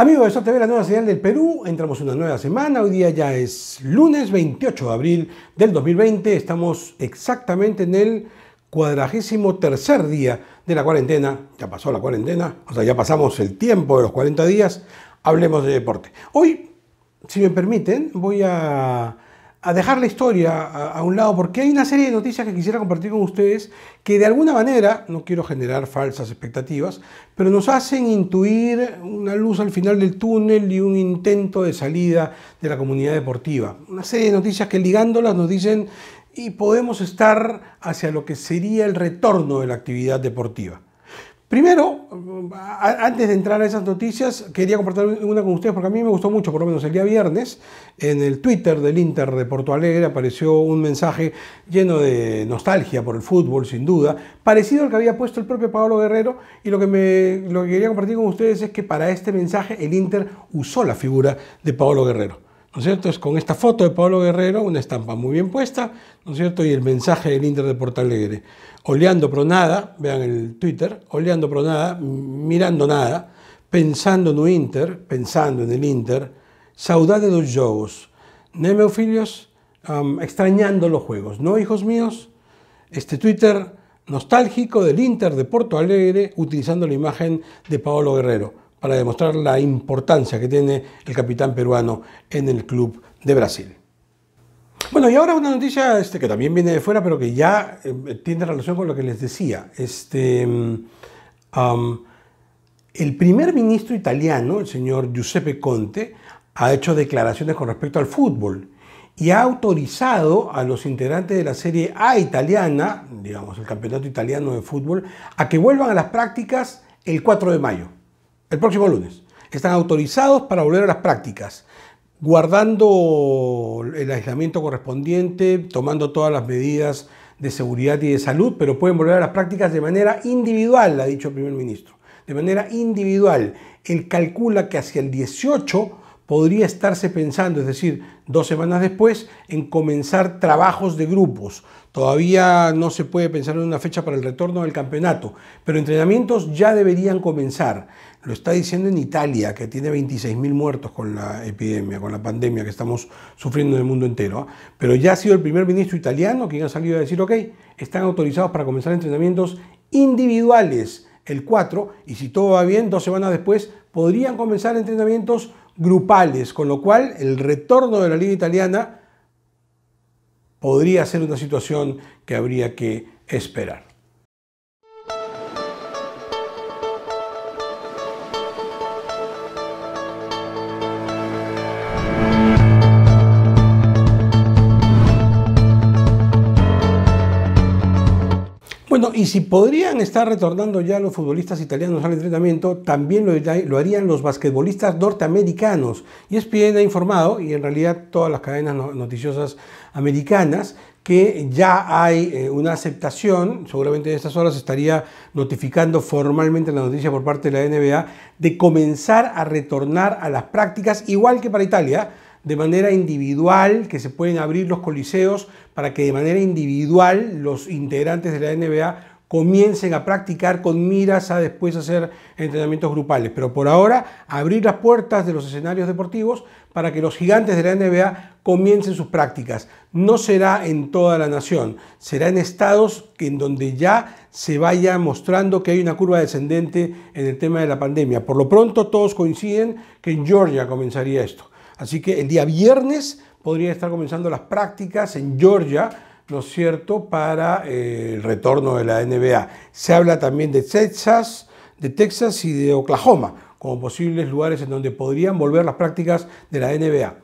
Amigos de SOTV, la nueva señal del Perú, entramos en una nueva semana, hoy día ya es lunes 28 de abril del 2020, estamos exactamente en el cuadragésimo tercer día de la cuarentena, ya pasó la cuarentena, o sea, ya pasamos el tiempo de los 40 días, hablemos de deporte. Hoy, si me permiten, voy a a dejar la historia a, un lado, porque hay una serie de noticias que quisiera compartir con ustedes que de alguna manera, no quiero generar falsas expectativas, pero nos hacen intuir una luz al final del túnel y un intento de salida de la comunidad deportiva. Una serie de noticias que ligándolas nos dicen y podemos estar hacia lo que sería el retorno de la actividad deportiva. Primero, antes de entrar a esas noticias, quería compartir una con ustedes porque a mí me gustó mucho, por lo menos el día viernes, en el Twitter del Inter de Porto Alegre apareció un mensaje lleno de nostalgia por el fútbol, sin duda, parecido al que había puesto el propio Pablo Guerrero y lo que, me, lo quería compartir con ustedes es que para este mensaje el Inter usó la figura de Pablo Guerrero es cierto? Es con esta foto de Paolo Guerrero, una estampa muy bien puesta, ¿no cierto? Y el mensaje del Inter de Alegre. Oleando pro nada, vean el Twitter, oleando pro nada, mirando nada, pensando en un Inter, pensando en el Inter, saudade dos jogos. Né, extrañando los juegos, ¿no, hijos míos? Este Twitter nostálgico del Inter de Porto Alegre utilizando la imagen de Paolo Guerrero para demostrar la importancia que tiene el capitán peruano en el club de Brasil. Bueno, y ahora una noticia este, que también viene de fuera, pero que ya eh, tiene relación con lo que les decía. Este, mm, el primer ministro italiano, el señor Giuseppe Conte, ha hecho declaraciones con respecto al fútbol y ha autorizado a los integrantes de la Serie A italiana, digamos el campeonato italiano de fútbol, a que vuelvan a las prácticas el 4 de mayo el próximo lunes, están autorizados para volver a las prácticas, guardando el aislamiento correspondiente, tomando todas las medidas de seguridad y de salud, pero pueden volver a las prácticas de manera individual, ha dicho el primer ministro. De manera individual, él calcula que hacia el 18 podría estarse pensando, es decir, dos semanas después, en comenzar trabajos de grupos. Todavía no se puede pensar en una fecha para el retorno del campeonato, pero entrenamientos ya deberían comenzar. Lo está diciendo en Italia, que tiene 26.000 muertos con la epidemia, con la pandemia que estamos sufriendo en el mundo entero. ¿ah? Pero ya ha sido el primer ministro italiano quien ha salido a decir, ok, están autorizados para comenzar entrenamientos individuales el 4 y si todo va bien, dos semanas después podrían comenzar entrenamientos grupales, con lo cual el retorno de la liga italiana podría ser una situación que habría que esperar. Bueno, y si podrían estar retornando ya los futbolistas italianos al entrenamiento, también lo, harían los basquetbolistas norteamericanos. Y ESPN ha informado, y en realidad todas las cadenas noticiosas americanas, que ya hay eh, una aceptación, seguramente en estas horas estaría notificando formalmente la noticia por parte de la NBA, de comenzar a retornar a las prácticas, igual que para Italia, de manera individual, que se pueden abrir los coliseos para que de manera individual los integrantes de la NBA comiencen a practicar con miras a después hacer entrenamientos grupales. Pero por ahora, abrir las puertas de los escenarios deportivos para que los gigantes de la NBA comiencen sus prácticas. No será en toda la nación, será en estados en donde ya se vaya mostrando que hay una curva descendente en el tema de la pandemia. Por lo pronto, todos coinciden que en Georgia comenzaría esto. Así que el día viernes podría estar comenzando las prácticas en Georgia, ¿no es cierto?, para eh, el retorno de la NBA. Se habla también de Texas, de Texas y de Oklahoma como posibles lugares en donde podrían volver las prácticas de la NBA.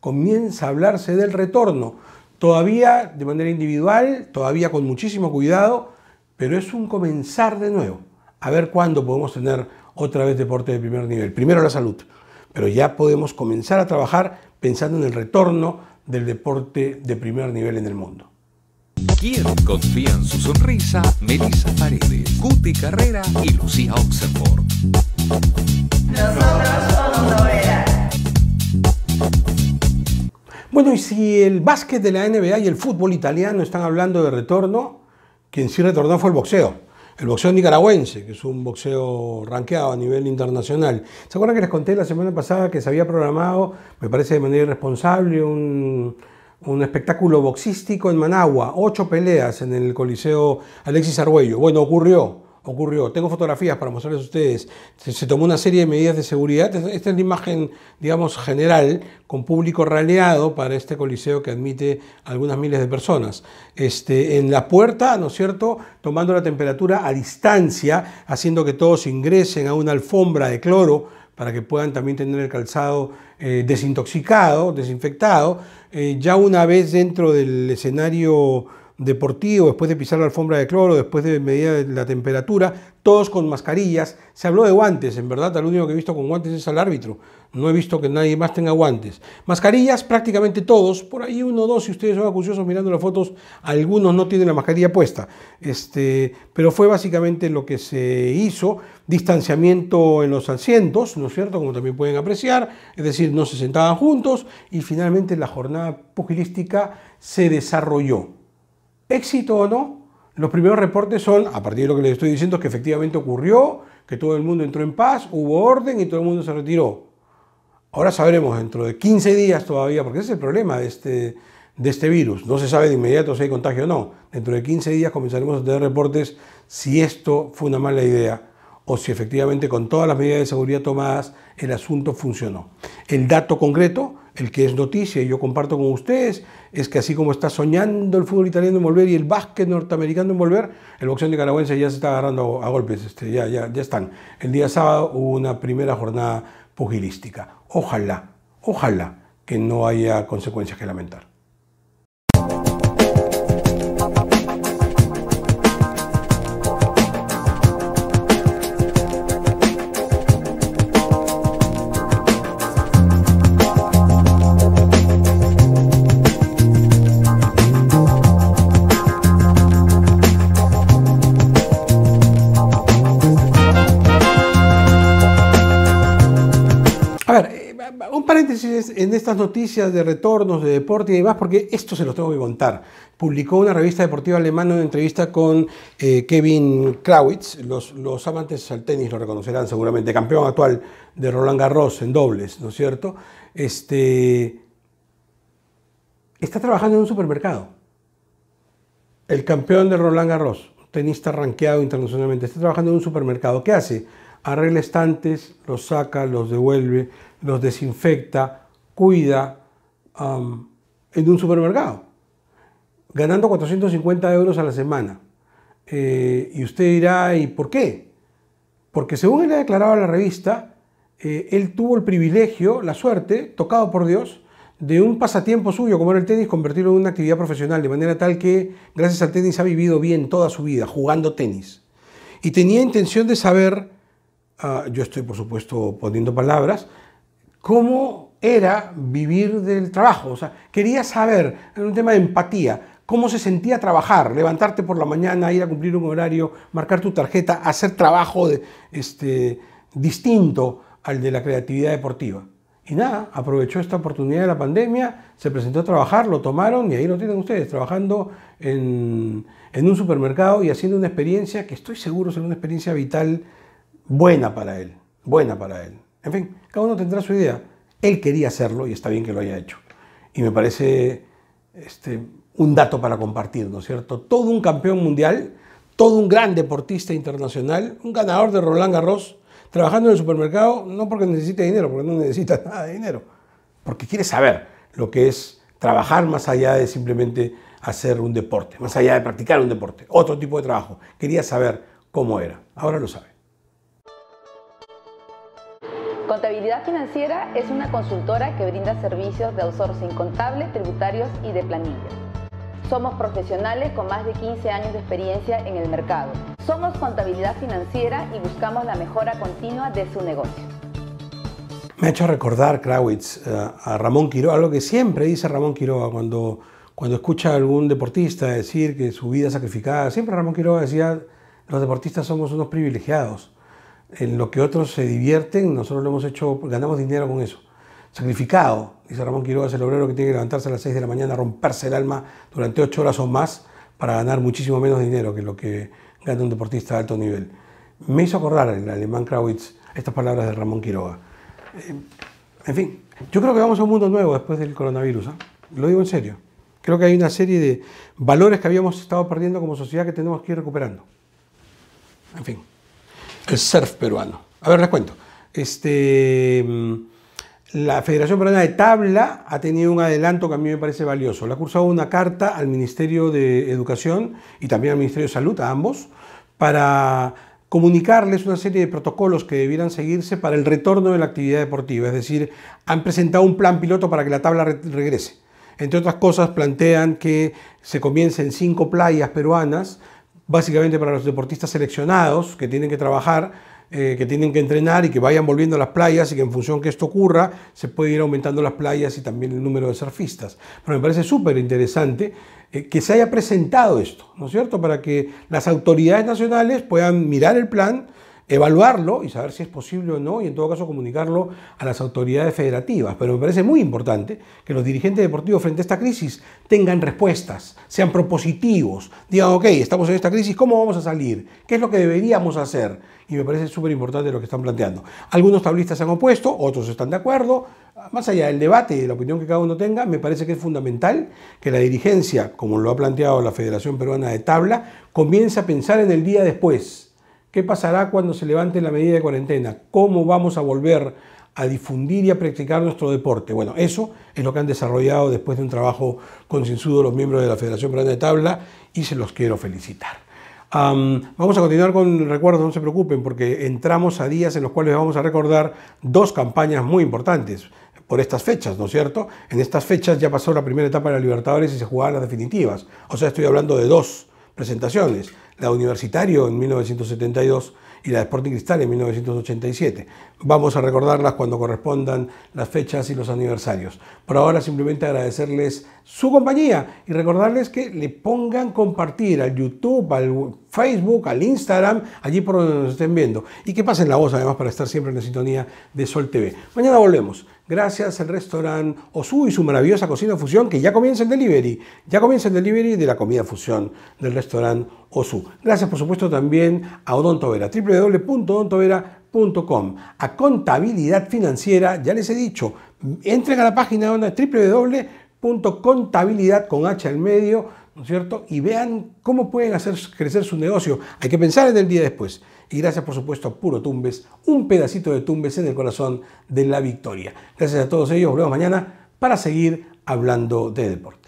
Comienza a hablarse del retorno, todavía de manera individual, todavía con muchísimo cuidado, pero es un comenzar de nuevo. A ver cuándo podemos tener otra vez deporte de primer nivel. Primero la salud pero ya podemos comenzar a trabajar pensando en el retorno del deporte de primer nivel en el mundo. ¿Quién confía en su sonrisa? Melissa Paredes, Guti Carrera y Lucía Oxford. Bueno, y si el básquet de la NBA y el fútbol italiano están hablando de retorno, quien sí retornó fue el boxeo el boxeo nicaragüense, que es un boxeo rankeado a nivel internacional. ¿Se acuerdan que les conté la semana pasada que se había programado, me parece de manera irresponsable, un, un espectáculo boxístico en Managua? Ocho peleas en el Coliseo Alexis Arguello. Bueno, ocurrió ocurrió. Tengo fotografías para mostrarles a ustedes. Se, tomó una serie de medidas de seguridad. Esta es la imagen, digamos, general, con público raleado para este coliseo que admite algunas miles de personas. Este, en la puerta, ¿no es cierto?, tomando la temperatura a distancia, haciendo que todos ingresen a una alfombra de cloro para que puedan también tener el calzado eh, desintoxicado, desinfectado. Eh, ya una vez dentro del escenario deportivo, después de pisar la alfombra de cloro, después de medir la temperatura, todos con mascarillas. Se habló de guantes, en verdad, al único que he visto con guantes es al árbitro. No he visto que nadie más tenga guantes. Mascarillas, prácticamente todos, por ahí uno o dos, si ustedes son acuciosos mirando las fotos, algunos no tienen la mascarilla puesta. Este, pero fue básicamente lo que se hizo. Distanciamiento en los asientos, ¿no es cierto? Como también pueden apreciar, es decir, no se sentaban juntos y finalmente la jornada pugilística se desarrolló éxito o no, los primeros reportes son, a partir de lo que les estoy diciendo, que efectivamente ocurrió, que todo el mundo entró en paz, hubo orden y todo el mundo se retiró. Ahora sabremos dentro de 15 días todavía, porque ese es el problema de este, de este virus. No se sabe de inmediato si hay contagio o no. Dentro de 15 días comenzaremos a tener reportes si esto fue una mala idea o si efectivamente con todas las medidas de seguridad tomadas el asunto funcionó. El dato concreto el que es noticia, y yo comparto con ustedes, es que así como está soñando el fútbol italiano en volver y el básquet norteamericano en volver, el boxeo nicaragüense ya se está agarrando a golpes, este, ya, ya, ya están. El día sábado hubo una primera jornada pugilística. Ojalá, ojalá que no haya consecuencias que lamentar. A ver, eh, un paréntesis en estas noticias de retornos, de deporte y demás, porque esto se los tengo que contar. Publicó una revista deportiva alemana una entrevista con eh, Kevin Krawitz. Los, amantes al tenis lo reconocerán seguramente, campeón actual de Roland Garros en dobles, ¿no es cierto? Este, está trabajando en un supermercado. El campeón de Roland Garros, tenista rankeado internacionalmente, está trabajando en un supermercado. ¿Qué hace? arregla estantes, los saca, los devuelve, los desinfecta, cuida en un supermercado, ganando 450 euros a la semana. Eh, y usted dirá, ¿y por qué? Porque según él ha declarado a la revista, eh, él tuvo el privilegio, la suerte, tocado por Dios, de un pasatiempo suyo, como era el tenis, convertirlo en una actividad profesional, de manera tal que gracias al tenis ha vivido bien toda su vida, jugando tenis. Y tenía intención de saber Ah, yo estoy por supuesto poniendo palabras, cómo era vivir del trabajo. O sea, quería saber, en un tema de empatía, cómo se sentía trabajar, levantarte por la mañana, ir a cumplir un horario, marcar tu tarjeta, hacer trabajo de, este, distinto al de la creatividad deportiva. Y nada, aprovechó esta oportunidad de la pandemia, se presentó a trabajar, lo tomaron y ahí lo tienen ustedes, trabajando en, en un supermercado y haciendo una experiencia que estoy seguro será una experiencia vital buena para él, buena para él. En fin, cada uno tendrá su idea. Él quería hacerlo y está bien que lo haya hecho. Y me parece este, un dato para compartir, ¿no es cierto? Todo un campeón mundial, todo un gran deportista internacional, un ganador de Roland Garros, trabajando en el supermercado, no porque necesite dinero, porque no necesita nada de dinero, porque quiere saber lo que es trabajar más allá de simplemente hacer un deporte, más allá de practicar un deporte, otro tipo de trabajo. Quería saber cómo era. Ahora lo sabe. Contabilidad Financiera es una consultora que brinda servicios de outsourcing contable, tributarios y de planilla. Somos profesionales con más de 15 años de experiencia en el mercado. Somos Contabilidad Financiera y buscamos la mejora continua de su negocio. Me ha hecho recordar, Krawitz, eh, a Ramón Quiroga, algo que siempre dice Ramón Quiroga cuando, cuando escucha a algún deportista decir que su vida es sacrificada. Siempre Ramón Quiroga decía, los deportistas somos unos privilegiados en lo que otros se divierten, nosotros lo hemos hecho, ganamos dinero con eso. Sacrificado, dice Ramón Quiroga, es el obrero que tiene que levantarse a las 6 de la mañana, romperse el alma durante 8 horas o más para ganar muchísimo menos dinero que lo que gana un deportista de alto nivel. Me hizo acordar el alemán Krawitz estas palabras de Ramón Quiroga. Eh, en fin, yo creo que vamos a un mundo nuevo después del coronavirus. ¿eh? Lo digo en serio. Creo que hay una serie de valores que habíamos estado perdiendo como sociedad que tenemos que ir recuperando. En fin el surf peruano. A ver, les cuento. Este, mm, la Federación Peruana de Tabla ha tenido un adelanto que a mí me parece valioso. Le ha cursado una carta al Ministerio de Educación y también al Ministerio de Salud, a ambos, para comunicarles una serie de protocolos que debieran seguirse para el retorno de la actividad deportiva. Es decir, han presentado un plan piloto para que la tabla regrese. Entre otras cosas, plantean que se comiencen cinco playas peruanas básicamente para los deportistas seleccionados que tienen que trabajar, eh, que tienen que entrenar y que vayan volviendo a las playas y que en función que esto ocurra se puede ir aumentando las playas y también el número de surfistas. Pero me parece súper interesante eh, que se haya presentado esto, ¿no es cierto? Para que las autoridades nacionales puedan mirar el plan, evaluarlo y saber si es posible o no y en todo caso comunicarlo a las autoridades federativas. Pero me parece muy importante que los dirigentes deportivos frente a esta crisis tengan respuestas, sean propositivos, digan, ok, estamos en esta crisis, ¿cómo vamos a salir? ¿Qué es lo que deberíamos hacer? Y me parece súper importante lo que están planteando. Algunos tablistas se han opuesto, otros están de acuerdo. Más allá del debate y de la opinión que cada uno tenga, me parece que es fundamental que la dirigencia, como lo ha planteado la Federación Peruana de Tabla, comience a pensar en el día después ¿Qué pasará cuando se levante la medida de cuarentena? ¿Cómo vamos a volver a difundir y a practicar nuestro deporte? Bueno, eso es lo que han desarrollado después de un trabajo consensuado los miembros de la Federación Peruana de Tabla y se los quiero felicitar. vamos a continuar con el recuerdo, no se preocupen, porque entramos a días en los cuales vamos a recordar dos campañas muy importantes por estas fechas, ¿no es cierto? En estas fechas ya pasó la primera etapa de la Libertadores y se jugaban las definitivas. O sea, estoy hablando de dos presentaciones la Universitario en 1972 y la Sporting Cristal en 1987. Vamos a recordarlas cuando correspondan las fechas y los aniversarios. Por ahora simplemente agradecerles su compañía y recordarles que le pongan compartir al YouTube, al Facebook, al Instagram, allí por donde nos estén viendo. Y que pasen la voz además para estar siempre en la sintonía de Sol TV. Mañana volvemos. Gracias al restaurante Osu y su maravillosa cocina fusión que ya comienza el delivery. Ya comienza el delivery de la comida fusión del restaurante Osu. Gracias por supuesto también a Odontovera, www.odontovera.com. A contabilidad financiera, ya les he dicho, entren a la página www.contabilidad con H al medio ¿no es cierto? Y vean cómo pueden hacer crecer su negocio. Hay que pensar en el día después. Y gracias, por supuesto, a Puro Tumbes, un pedacito de Tumbes en el corazón de la victoria. Gracias a todos ellos. Volvemos mañana para seguir hablando de deporte.